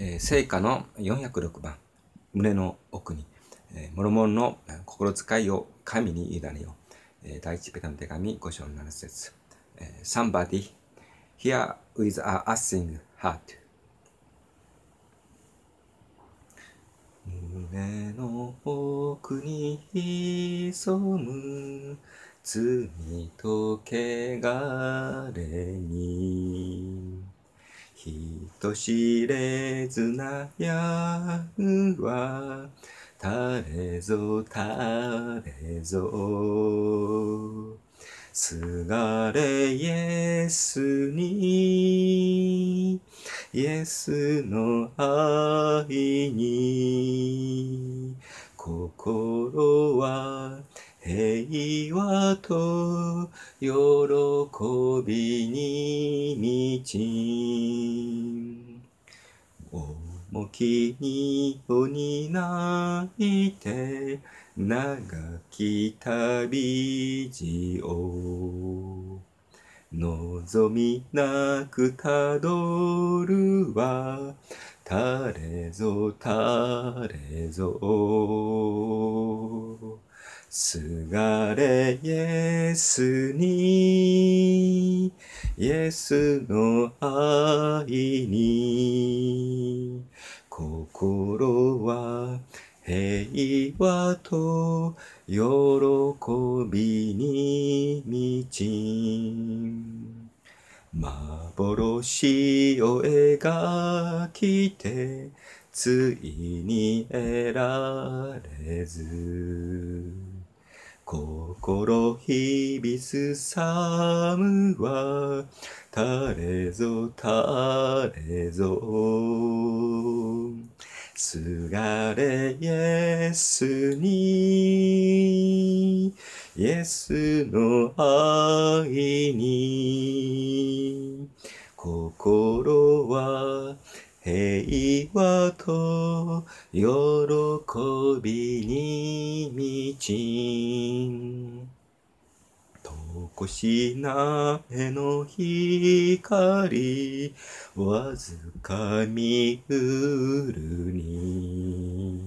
えー、聖歌の406番、胸の奥に、えー、モロモンの心遣いを神に委ねよう。えー、第一ペタの手紙5章7節、えー、Somebody here with a asking heart 胸の奥に潜む罪と汚れに人知れず悩むは誰ぞ誰ぞすがれイエスにイエスの愛に心は平和と喜びに満ちもきに鬼泣いて長き旅路を望みなくたどるはたれぞたれぞすがれイエスにイエスの愛に平和と喜びに満ち幻を描きてついに得られず心ひびすさむは垂れぞ垂れぞすがれイエスに、イエスの愛に、心は平和と喜びに満ちおこしな目の光わずかみうるに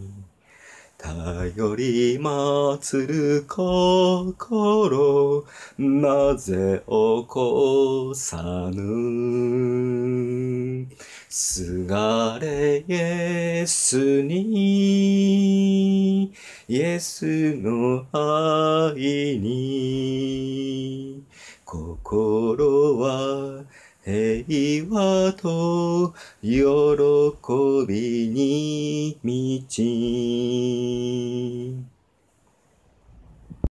頼りまつる心なぜ起こさぬすがれイエスにイエスの愛に心は平和と喜びに満ち